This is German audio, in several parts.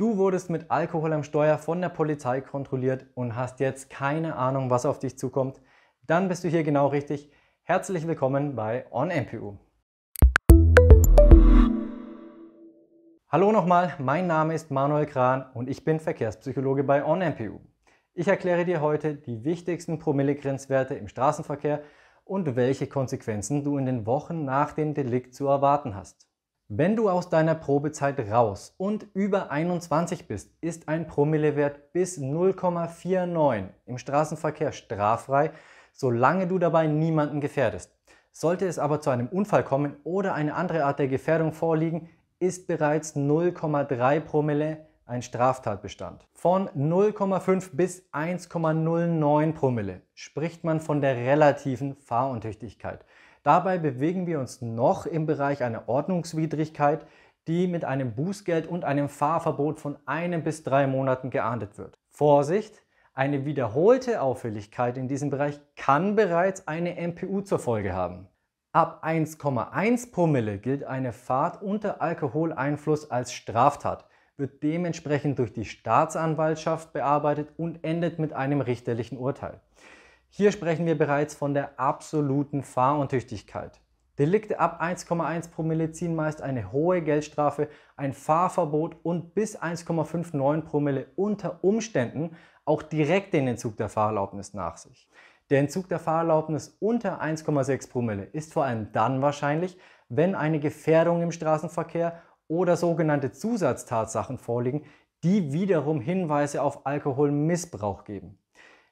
Du wurdest mit Alkohol am Steuer von der Polizei kontrolliert und hast jetzt keine Ahnung, was auf dich zukommt. Dann bist du hier genau richtig. Herzlich willkommen bei OnMPU. Hallo nochmal, mein Name ist Manuel Kran und ich bin Verkehrspsychologe bei OnMPU. Ich erkläre dir heute die wichtigsten Promille-Grenzwerte im Straßenverkehr und welche Konsequenzen du in den Wochen nach dem Delikt zu erwarten hast. Wenn du aus deiner Probezeit raus und über 21 bist, ist ein Promillewert bis 0,49 im Straßenverkehr straffrei, solange du dabei niemanden gefährdest. Sollte es aber zu einem Unfall kommen oder eine andere Art der Gefährdung vorliegen, ist bereits 0,3 Promille ein Straftatbestand. Von 0,5 bis 1,09 Promille spricht man von der relativen Fahruntüchtigkeit. Dabei bewegen wir uns noch im Bereich einer Ordnungswidrigkeit, die mit einem Bußgeld und einem Fahrverbot von einem bis drei Monaten geahndet wird. Vorsicht! Eine wiederholte Auffälligkeit in diesem Bereich kann bereits eine MPU zur Folge haben. Ab 1,1 Promille gilt eine Fahrt unter Alkoholeinfluss als Straftat, wird dementsprechend durch die Staatsanwaltschaft bearbeitet und endet mit einem richterlichen Urteil. Hier sprechen wir bereits von der absoluten Fahruntüchtigkeit. Delikte ab 1,1 Promille ziehen meist eine hohe Geldstrafe, ein Fahrverbot und bis 1,59 Promille unter Umständen auch direkt den Entzug der Fahrerlaubnis nach sich. Der Entzug der Fahrerlaubnis unter 1,6 Promille ist vor allem dann wahrscheinlich, wenn eine Gefährdung im Straßenverkehr oder sogenannte Zusatztatsachen vorliegen, die wiederum Hinweise auf Alkoholmissbrauch geben.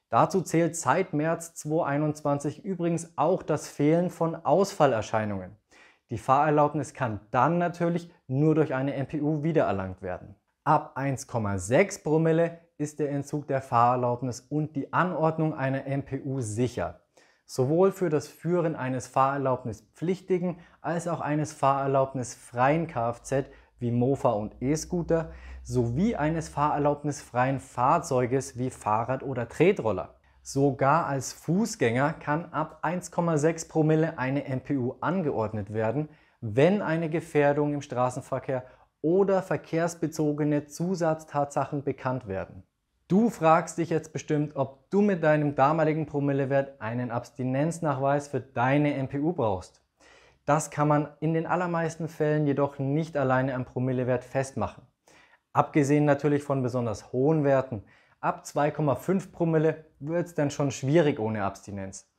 Dazu zählt seit März 2021 übrigens auch das Fehlen von Ausfallerscheinungen. Die Fahrerlaubnis kann dann natürlich nur durch eine MPU wiedererlangt werden. Ab 1,6 Promille ist der Entzug der Fahrerlaubnis und die Anordnung einer MPU sicher. Sowohl für das Führen eines fahrerlaubnispflichtigen als auch eines fahrerlaubnisfreien Kfz wie Mofa und E-Scooter sowie eines fahrerlaubnisfreien Fahrzeuges wie Fahrrad oder Tretroller. Sogar als Fußgänger kann ab 1,6 Promille eine MPU angeordnet werden, wenn eine Gefährdung im Straßenverkehr oder verkehrsbezogene Zusatztatsachen bekannt werden. Du fragst dich jetzt bestimmt, ob du mit deinem damaligen Promillewert einen Abstinenznachweis für deine MPU brauchst. Das kann man in den allermeisten Fällen jedoch nicht alleine am Promillewert festmachen. Abgesehen natürlich von besonders hohen Werten. Ab 2,5 Promille wird es dann schon schwierig ohne Abstinenz.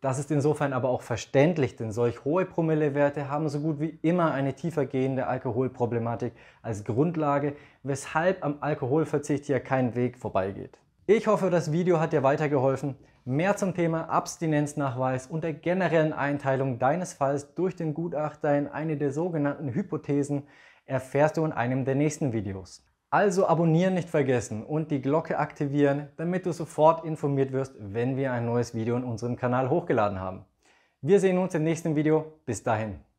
Das ist insofern aber auch verständlich, denn solch hohe Promillewerte haben so gut wie immer eine tiefergehende Alkoholproblematik als Grundlage, weshalb am Alkoholverzicht hier kein Weg vorbeigeht. Ich hoffe, das Video hat dir weitergeholfen. Mehr zum Thema Abstinenznachweis und der generellen Einteilung deines Falls durch den Gutachter in eine der sogenannten Hypothesen erfährst du in einem der nächsten Videos. Also abonnieren nicht vergessen und die Glocke aktivieren, damit du sofort informiert wirst, wenn wir ein neues Video in unserem Kanal hochgeladen haben. Wir sehen uns im nächsten Video. Bis dahin.